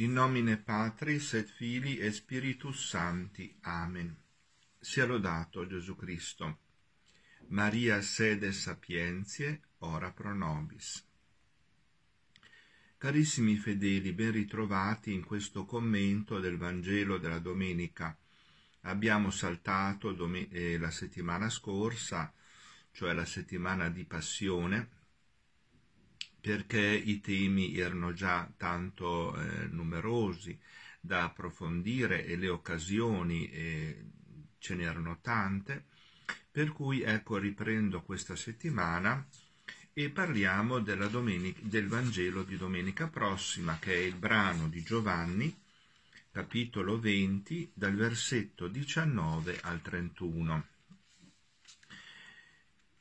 In nomine Patris et Fili e Spiritus Sancti. Amen. Sia lodato Gesù Cristo. Maria sede sapientiae, ora pro nobis. Carissimi fedeli, ben ritrovati in questo commento del Vangelo della domenica. Abbiamo saltato eh, la settimana scorsa, cioè la settimana di Passione, perché i temi erano già tanto eh, numerosi da approfondire e le occasioni eh, ce n'erano tante, per cui ecco riprendo questa settimana e parliamo domenica, del Vangelo di domenica prossima, che è il brano di Giovanni, capitolo 20, dal versetto 19 al 31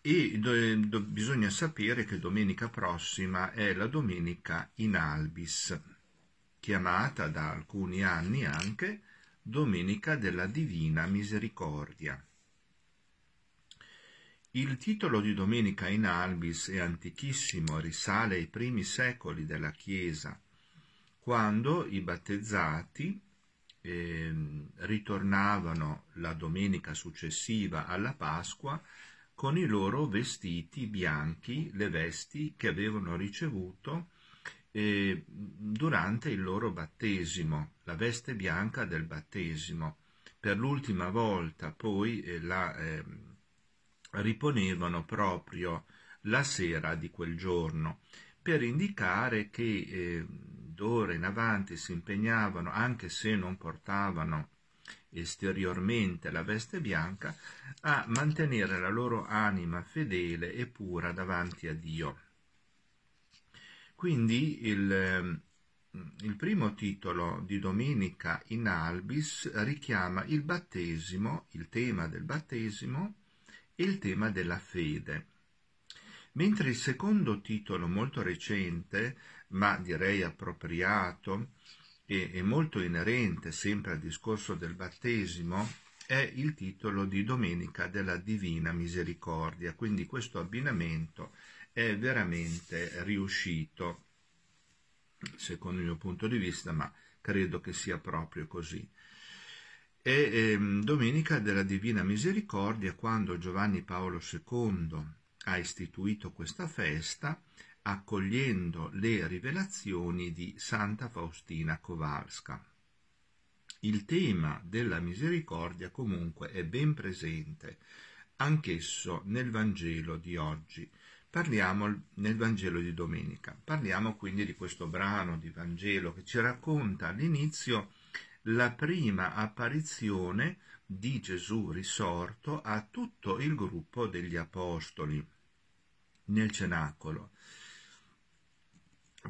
e do, do, bisogna sapere che domenica prossima è la domenica in albis, chiamata da alcuni anni anche Domenica della Divina Misericordia. Il titolo di Domenica in albis è antichissimo, risale ai primi secoli della Chiesa, quando i battezzati eh, ritornavano la domenica successiva alla Pasqua con i loro vestiti bianchi, le vesti che avevano ricevuto eh, durante il loro battesimo, la veste bianca del battesimo. Per l'ultima volta poi eh, la eh, riponevano proprio la sera di quel giorno, per indicare che eh, d'ora in avanti si impegnavano, anche se non portavano esteriormente la veste bianca, a mantenere la loro anima fedele e pura davanti a Dio. Quindi il, il primo titolo di Domenica in Albis richiama il battesimo, il tema del battesimo e il tema della fede mentre il secondo titolo molto recente, ma direi appropriato, e è molto inerente sempre al discorso del battesimo è il titolo di Domenica della Divina Misericordia, quindi questo abbinamento è veramente riuscito, secondo il mio punto di vista, ma credo che sia proprio così. E ehm, Domenica della Divina Misericordia, quando Giovanni Paolo II ha istituito questa festa, accogliendo le rivelazioni di Santa Faustina Kowalska. Il tema della misericordia comunque è ben presente, anch'esso nel Vangelo di oggi. Parliamo nel Vangelo di domenica. Parliamo quindi di questo brano di Vangelo che ci racconta all'inizio la prima apparizione di Gesù risorto a tutto il gruppo degli apostoli nel cenacolo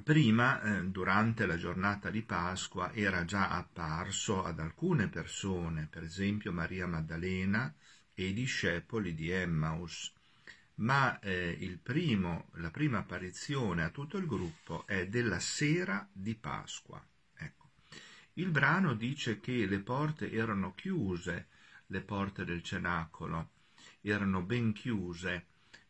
prima, eh, durante la giornata di Pasqua, era già apparso ad alcune persone, per esempio Maria Maddalena e i discepoli di Emmaus, ma eh, primo, la prima apparizione a tutto il gruppo è della sera di Pasqua. Ecco. Il brano dice che le porte erano chiuse, le porte del cenacolo erano ben chiuse,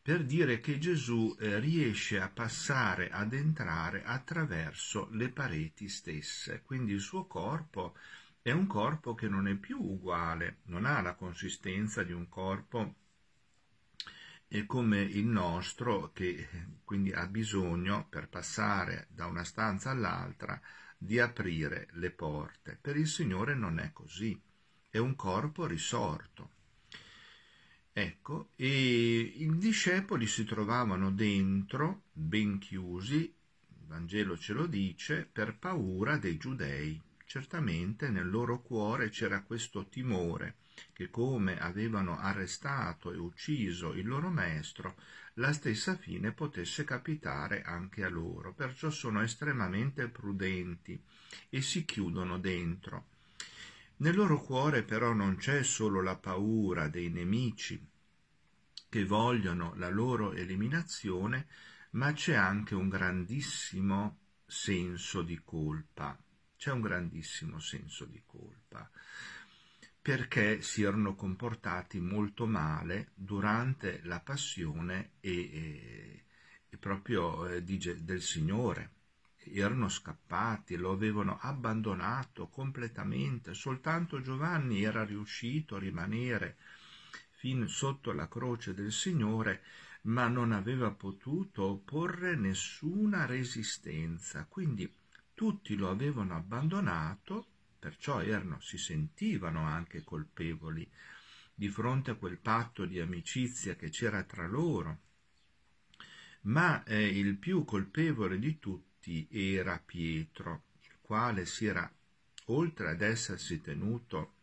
per dire che Gesù eh, riesce a passare, ad entrare attraverso le pareti stesse, quindi il suo corpo è un corpo che non è più uguale, non ha la consistenza di un corpo eh, come il nostro che eh, quindi ha bisogno per passare da una stanza all'altra di aprire le porte. Per il Signore non è così, è un corpo risorto. Ecco, e i discepoli si trovavano dentro, ben chiusi, il Vangelo ce lo dice, per paura dei giudei. Certamente nel loro cuore c'era questo timore che come avevano arrestato e ucciso il loro maestro, la stessa fine potesse capitare anche a loro. Perciò sono estremamente prudenti e si chiudono dentro nel loro cuore però non c'è solo la paura dei nemici che vogliono la loro eliminazione, ma c'è anche un grandissimo senso di colpa. C'è un grandissimo senso di colpa perché si erano comportati molto male durante la passione e, e, e proprio eh, di, del Signore erano scappati, lo avevano abbandonato completamente, soltanto Giovanni era riuscito a rimanere fin sotto la croce del Signore, ma non aveva potuto opporre nessuna resistenza, quindi tutti lo avevano abbandonato, perciò erano, si sentivano anche colpevoli di fronte a quel patto di amicizia che c'era tra loro, ma eh, il più colpevole di tutti tutti era Pietro, il quale si era, oltre ad essersi tenuto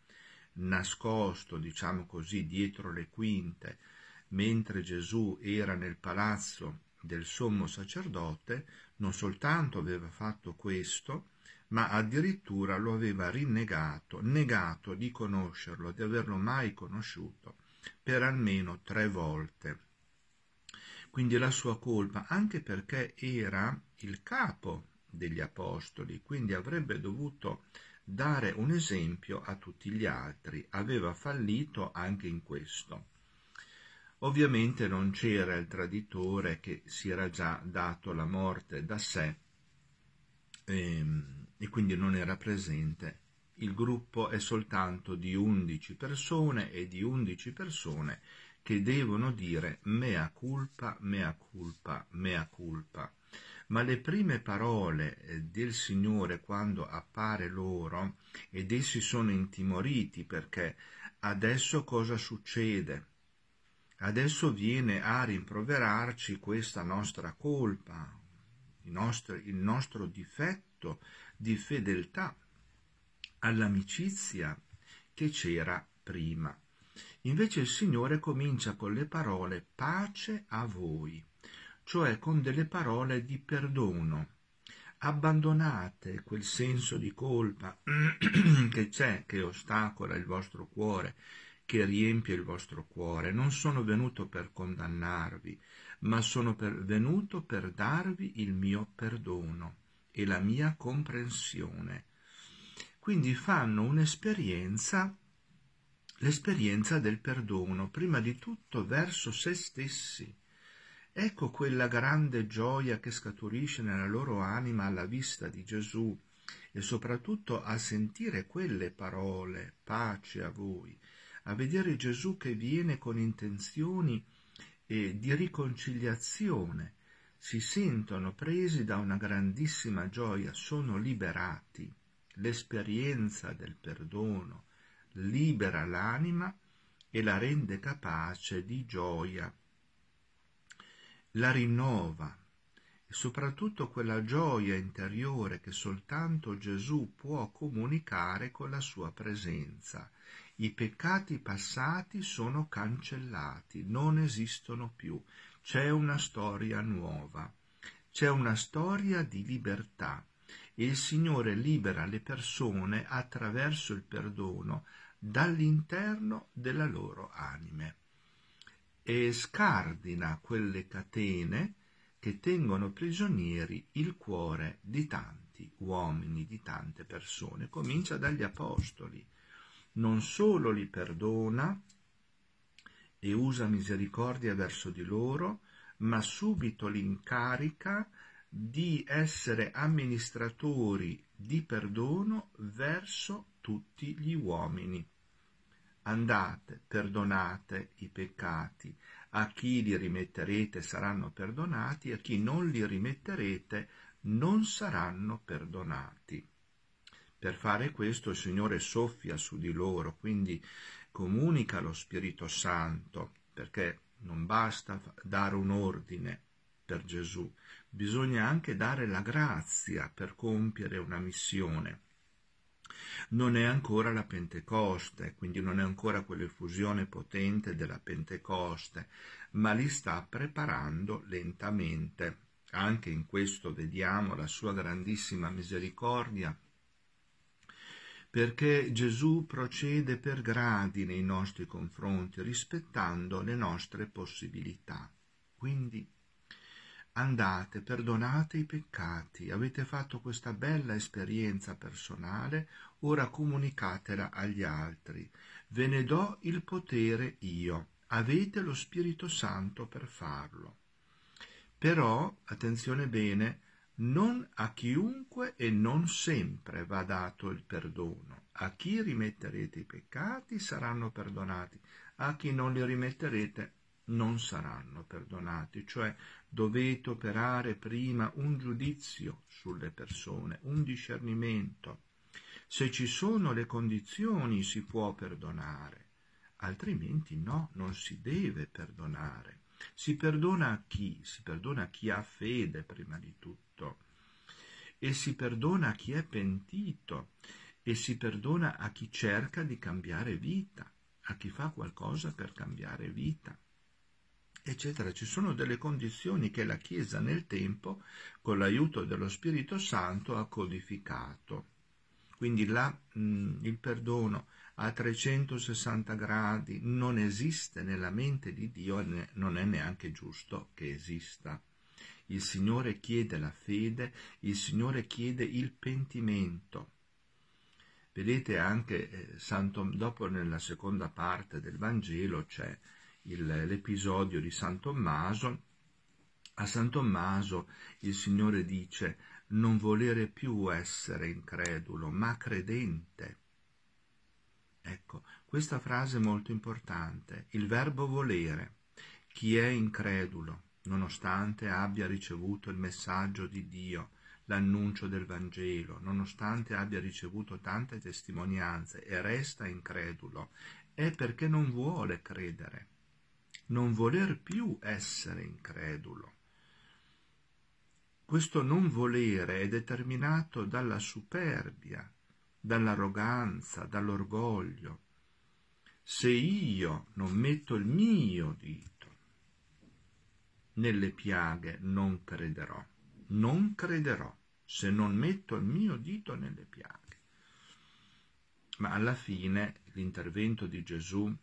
nascosto, diciamo così, dietro le quinte, mentre Gesù era nel palazzo del sommo sacerdote, non soltanto aveva fatto questo, ma addirittura lo aveva rinnegato, negato di conoscerlo, di averlo mai conosciuto, per almeno tre volte. Quindi la sua colpa, anche perché era il capo degli apostoli, quindi avrebbe dovuto dare un esempio a tutti gli altri, aveva fallito anche in questo. Ovviamente non c'era il traditore che si era già dato la morte da sé e, ehm, e quindi non era presente. Il gruppo è soltanto di undici persone e di undici persone che devono dire mea culpa, mea culpa, mea culpa ma le prime parole eh, del Signore quando appare loro ed essi sono intimoriti perché adesso cosa succede? Adesso viene a rimproverarci questa nostra colpa, il nostro, il nostro difetto di fedeltà all'amicizia che c'era prima. Invece il Signore comincia con le parole pace a voi cioè con delle parole di perdono. Abbandonate quel senso di colpa che c'è, che ostacola il vostro cuore, che riempie il vostro cuore. Non sono venuto per condannarvi, ma sono per, venuto per darvi il mio perdono e la mia comprensione. Quindi fanno un'esperienza, l'esperienza del perdono, prima di tutto verso se stessi Ecco quella grande gioia che scaturisce nella loro anima alla vista di Gesù e soprattutto a sentire quelle parole, pace a voi, a vedere Gesù che viene con intenzioni eh, di riconciliazione, si sentono presi da una grandissima gioia, sono liberati. L'esperienza del perdono libera l'anima e la rende capace di gioia la rinnova e soprattutto quella gioia interiore che soltanto Gesù può comunicare con la sua presenza. I peccati passati sono cancellati, non esistono più, c'è una storia nuova, c'è una storia di libertà e il Signore libera le persone attraverso il perdono dall'interno della loro anime e scardina quelle catene che tengono prigionieri il cuore di tanti uomini, di tante persone. Comincia dagli apostoli. Non solo li perdona e usa misericordia verso di loro, ma subito li incarica di essere amministratori di perdono verso tutti gli uomini andate, perdonate i peccati, a chi li rimetterete saranno perdonati, a chi non li rimetterete non saranno perdonati. Per fare questo il Signore soffia su di loro, quindi comunica lo Spirito Santo, perché non basta dare un ordine per Gesù, bisogna anche dare la grazia per compiere una missione. Non è ancora la Pentecoste, quindi non è ancora quell'effusione potente della Pentecoste, ma li sta preparando lentamente. Anche in questo vediamo la sua grandissima misericordia perché Gesù procede per gradi nei nostri confronti, rispettando le nostre possibilità. Quindi Andate, perdonate i peccati, avete fatto questa bella esperienza personale, ora comunicatela agli altri. Ve ne do il potere io, avete lo Spirito Santo per farlo. Però, attenzione bene, non a chiunque e non sempre va dato il perdono. A chi rimetterete i peccati saranno perdonati, a chi non li rimetterete non saranno perdonati, cioè dovete operare prima un giudizio sulle persone, un discernimento. Se ci sono le condizioni si può perdonare, altrimenti no, non si deve perdonare. Si perdona a chi? Si perdona a chi ha fede prima di tutto e si perdona a chi è pentito e si perdona a chi cerca di cambiare vita, a chi fa qualcosa per cambiare vita eccetera. Ci sono delle condizioni che la Chiesa nel tempo, con l'aiuto dello Spirito Santo, ha codificato. Quindi là, mh, mm, il perdono a 360 gradi non esiste nella mente di Dio e non è neanche giusto che esista. Il Signore chiede la fede, il Signore chiede il pentimento. Vedete anche, eh, Santo, dopo nella seconda parte del Vangelo c'è il, l'episodio di San Tommaso, a San Tommaso il Signore dice non volere più essere incredulo, ma credente. Ecco, questa frase è molto importante, il verbo volere. Chi è incredulo, nonostante abbia ricevuto il messaggio di Dio, l'annuncio del Vangelo, nonostante abbia ricevuto tante testimonianze e resta incredulo, è perché non vuole credere non voler più essere incredulo. Questo non volere è determinato dalla superbia, dall'arroganza, dall'orgoglio. Se io non metto il mio dito nelle piaghe, non crederò. Non crederò se non metto il mio dito nelle piaghe. Ma alla fine l'intervento di Gesù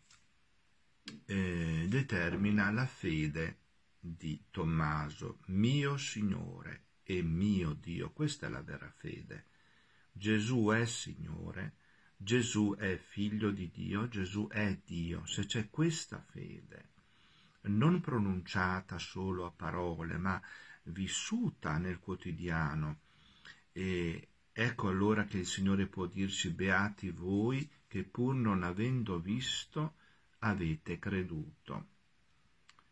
eh, determina la fede di Tommaso, mio Signore e mio Dio. Questa è la vera fede. Gesù è Signore, Gesù è figlio di Dio, Gesù è Dio. Se c'è questa fede, non pronunciata solo a parole, ma vissuta nel quotidiano, e ecco allora che il Signore può dirci beati voi che pur non avendo visto avete creduto.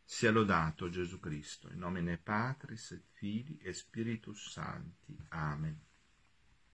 Sia lodato Gesù Cristo, in nomine Patris, Fili e Spiritus Santi. Amen.